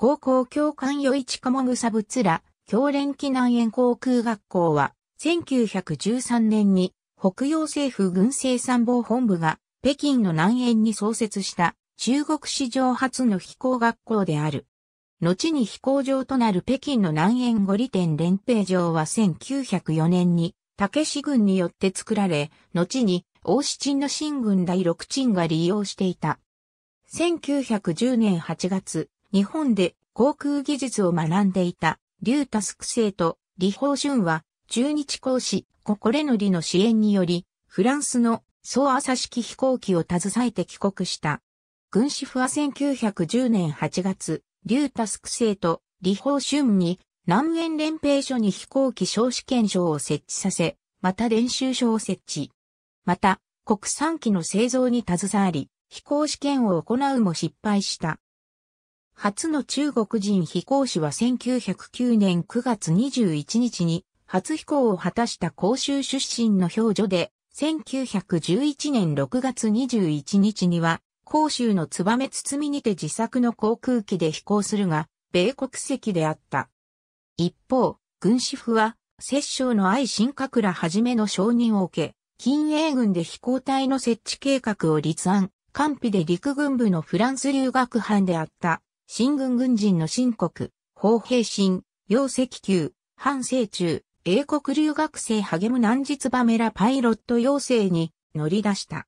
高校教官与一鴨草仏ら、教連機南園航空学校は、1913年に北洋政府軍政参謀本部が北京の南園に創設した中国史上初の飛行学校である。後に飛行場となる北京の南園五里店連兵場は1904年に武志軍によって作られ、後に大七の新軍第六鎮が利用していた。1910年8月、日本で航空技術を学んでいた、リュー竜太宿生と李ュンは、中日講師、ココレノリの支援により、フランスの総朝式飛行機を携えて帰国した。軍師府は1910年8月、リュー竜太宿生と李ュンに南縁連兵所に飛行機小試験場を設置させ、また練習所を設置。また、国産機の製造に携わり、飛行試験を行うも失敗した。初の中国人飛行士は1909年9月21日に初飛行を果たした広州出身の表女で、1911年6月21日には、広州の燕包みにて自作の航空機で飛行するが、米国籍であった。一方、軍師府は、摂政の愛新閣らはじめの承認を受け、近衛軍で飛行隊の設置計画を立案、官費で陸軍部のフランス留学班であった新軍軍人の新国、砲兵新、洋石級、反成中、英国留学生励む南日バメラパイロット養成に乗り出した。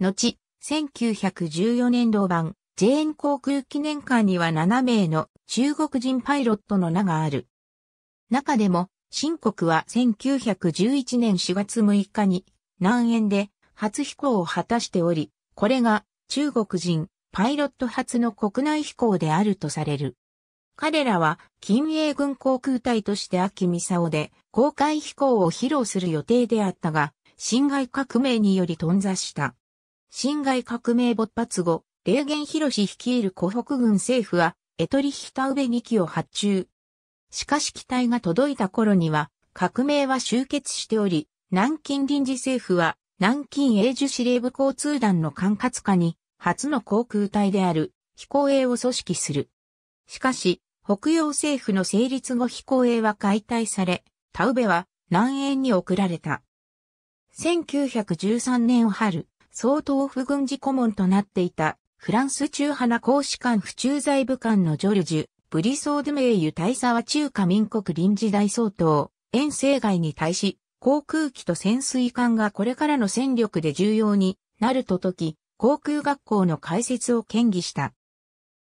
後、1914年同版、ジェーン航空記念館には7名の中国人パイロットの名がある。中でも、新国は1911年4月6日に南園で初飛行を果たしており、これが中国人パイロット初の国内飛行であるとされる。彼らは近衛軍航空隊として秋ミサオで公開飛行を披露する予定であったが、侵害革命により頓挫した。侵害革命勃発後、霊源広氏率いる湖北軍政府は、エトリヒタウベ2機を発注。しかし機体が届いた頃には、革命は終結しており、南京臨時政府は、南京永寿司令部交通団の管轄下に、初の航空隊である飛行兵を組織する。しかし、北洋政府の成立後飛行兵は解体され、タウベは南縁に送られた。1913年春、総統府軍事顧問となっていたフランス中華な公使館府中財部官のジョルジュ、ブリソード名誉大沢中華民国臨時大総統、遠征外に対し、航空機と潜水艦がこれからの戦力で重要になるとき、航空学校の開設を建議した。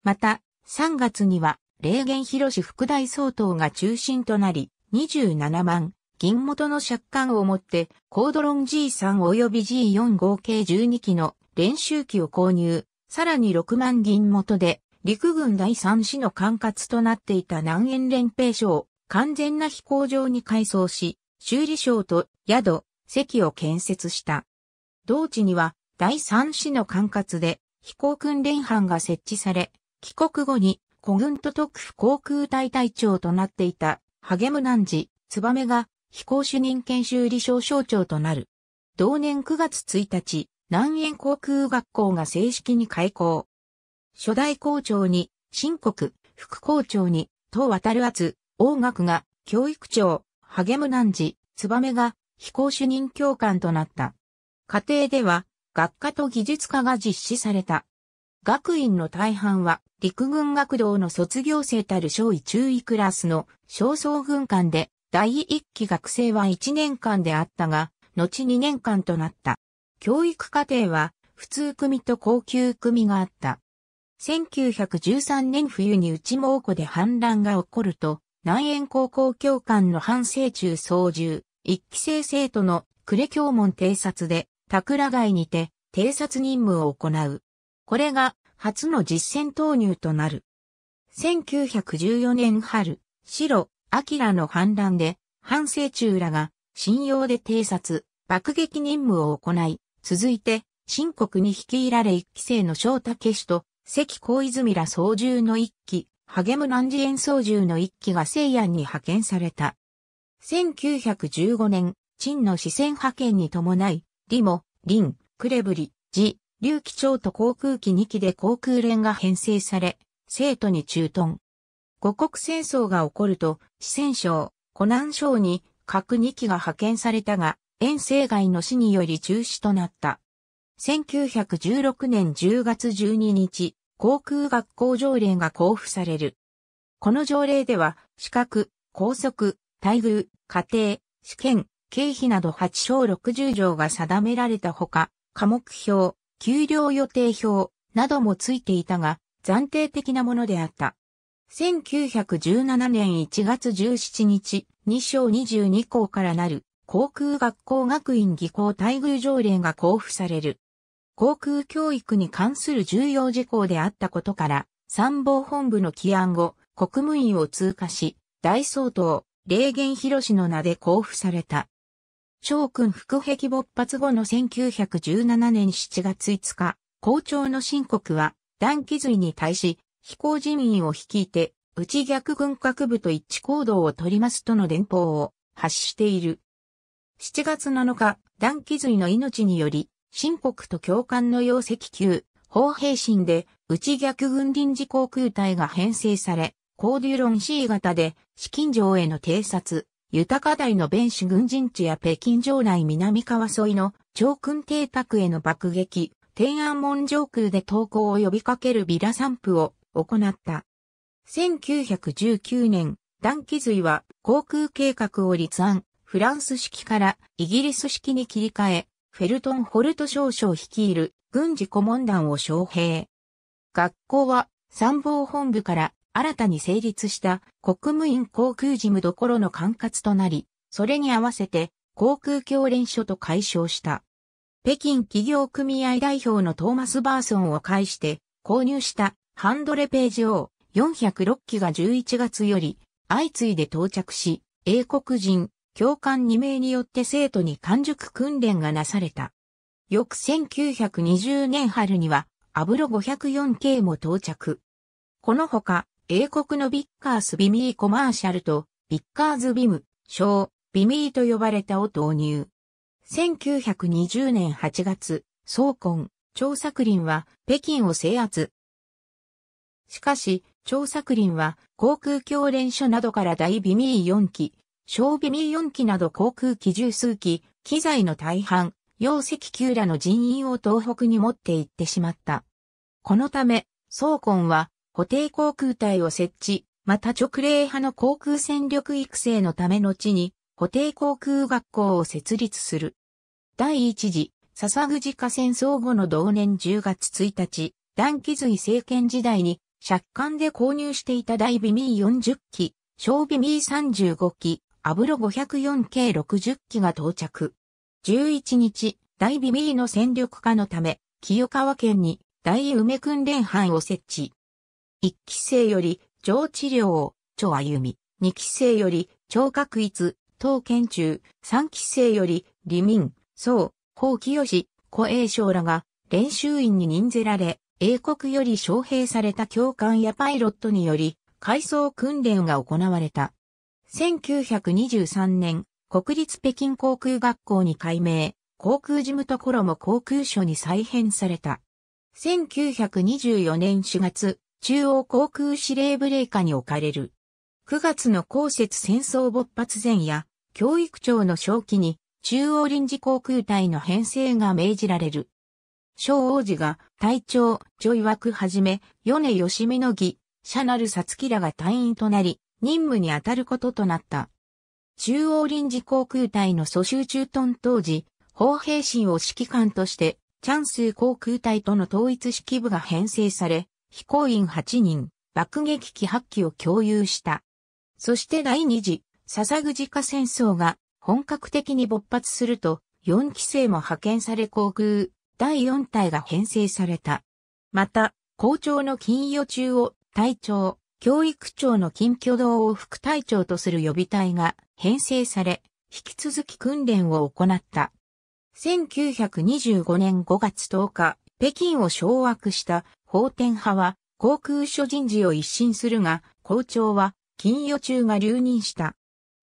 また、3月には、霊源広志副大総統が中心となり、27万、銀元の借款をもって、コードロン G3 及び G4 合計12機の練習機を購入、さらに6万銀元で、陸軍第三師の管轄となっていた南園連兵所を完全な飛行場に改装し、修理省と宿、席を建設した。同地には第3市の管轄で飛行訓練班が設置され、帰国後に古軍都督府航空隊隊長となっていた、ハゲムナンジ、ツバメが飛行主任研修理小省長となる。同年9月1日、南園航空学校が正式に開校。初代校長に、新国、副校長に、東渡る厚、音楽が、教育長、ハゲムナンジ、ツバメが、飛行主任教官となった。家庭では、学科と技術科が実施された。学院の大半は陸軍学堂の卒業生たる小位中位クラスの小僧軍官で第一期学生は1年間であったが、後2年間となった。教育課程は普通組と高級組があった。1913年冬に内蒙古で反乱が起こると、南園高校教官の反省中操縦、一期生生徒の呉教門偵察で桜街にて偵察任務を行う。これが初の実戦投入となる。1914年春、白、明の反乱で、反政中らが、信用で偵察、爆撃任務を行い、続いて、新国に率いられ一期生の翔太家氏と、関小泉ら操縦の一期、励む南次園操縦の一期が西安に派遣された。1915年、陳の四川派遣に伴い、リモ、リン、クレブリ、ジ、リュチョ長と航空機2機で航空連が編成され、生徒に駐屯。五国戦争が起こると、四川省、湖南省に各2機が派遣されたが、遠征外の死により中止となった。1916年10月12日、航空学校条例が交付される。この条例では、資格、高速、待遇、家庭、試験、経費など8章60条が定められたほか、科目表、給料予定表などもついていたが、暫定的なものであった。1917年1月17日、2章22項からなる航空学校学院技校待遇条例が交付される。航空教育に関する重要事項であったことから、参謀本部の起案後、国務院を通過し、大総統、霊源広氏の名で交付された。将君腹壁勃発後の1917年7月5日、校長の新国は、断気髄に対し、飛行人員を率いて、内逆軍各部と一致行動を取りますとの電報を発している。7月7日、断気髄の命により、新国と共感の要石級、砲兵神で、内逆軍臨時航空隊が編成され、コーデュロン C 型で、資金上への偵察、豊か台の弁士軍人地や北京城内南川沿いの長君邸宅への爆撃、天安門上空で投降を呼びかけるビラ散布を行った。1919年、ダンキ髄は航空計画を立案、フランス式からイギリス式に切り替え、フェルトン・ホルト少将率いる軍事顧問団を招聘。学校は参謀本部から新たに成立した国務院航空事務所の管轄となり、それに合わせて航空教練所と解消した。北京企業組合代表のトーマス・バーソンを介して購入したハンドレページを406機が11月より相次いで到着し、英国人、教官2名によって生徒に完熟訓練がなされた。翌1920年春には、アブロ5 0 4系も到着。このほか、英国のビッカースビミーコマーシャルと、ビッカーズビム、小、ビミーと呼ばれたを導入。1920年8月、総根、張作林は北京を制圧。しかし、張作林は航空教練所などから大ビミー4機、小ビミー4機など航空機十数機、機材の大半、容積級らの人員を東北に持って行ってしまった。このため、総根は固定航空隊を設置、また直令派の航空戦力育成のための地に固定航空学校を設立する。第一次、笹口化戦争後の同年10月1日、段気髄政権時代に借款で購入していた大ビミー40機、小ビミー35機、アブロ504系60機が到着。11日、大ビミーの戦力化のため、清川県に大梅訓練班を設置。一期生より、上治療、著歩み、二期生より、超角一、当研中、三期生より、李民、宋、法清、古栄翔らが、練習員に任ぜられ、英国より招聘された教官やパイロットにより、改装訓練が行われた。1923年、国立北京航空学校に改名、航空事務所も航空所に再編された。1924年4月、中央航空司令部令下に置かれる。9月の公設戦争勃発前や、教育庁の正規に、中央臨時航空隊の編成が命じられる。小王子が、隊長、ジイワクはじめ、米吉美のギ、シャナルサツキらが隊員となり、任務に当たることとなった。中央臨時航空隊の蘇州駐屯当時、砲兵神を指揮官として、チャンス航空隊との統一指揮部が編成され、飛行員8人、爆撃機8機を共有した。そして第2次、笹口化戦争が本格的に勃発すると、4機制も派遣され航空、第4隊が編成された。また、校長の金与中を隊長、教育長の金挙動を副隊長とする予備隊が編成され、引き続き訓練を行った。1925年5月10日、北京を掌握した法典派は航空諸人事を一新するが、校長は金与中が留任した。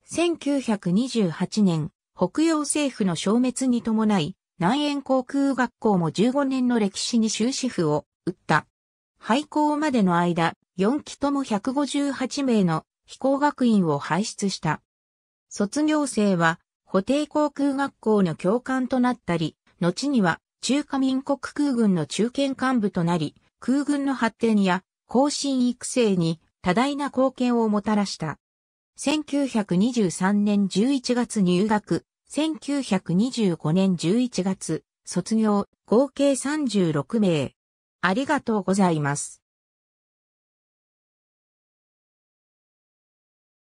1928年、北洋政府の消滅に伴い、南園航空学校も15年の歴史に終止符を打った。廃校までの間、4期とも158名の飛行学院を輩出した。卒業生は、補定航空学校の教官となったり、後には中華民国空軍の中堅幹部となり、空軍の発展や後進育成に多大な貢献をもたらした。1923年11月入学、1925年11月、卒業、合計36名。ありがとうございます。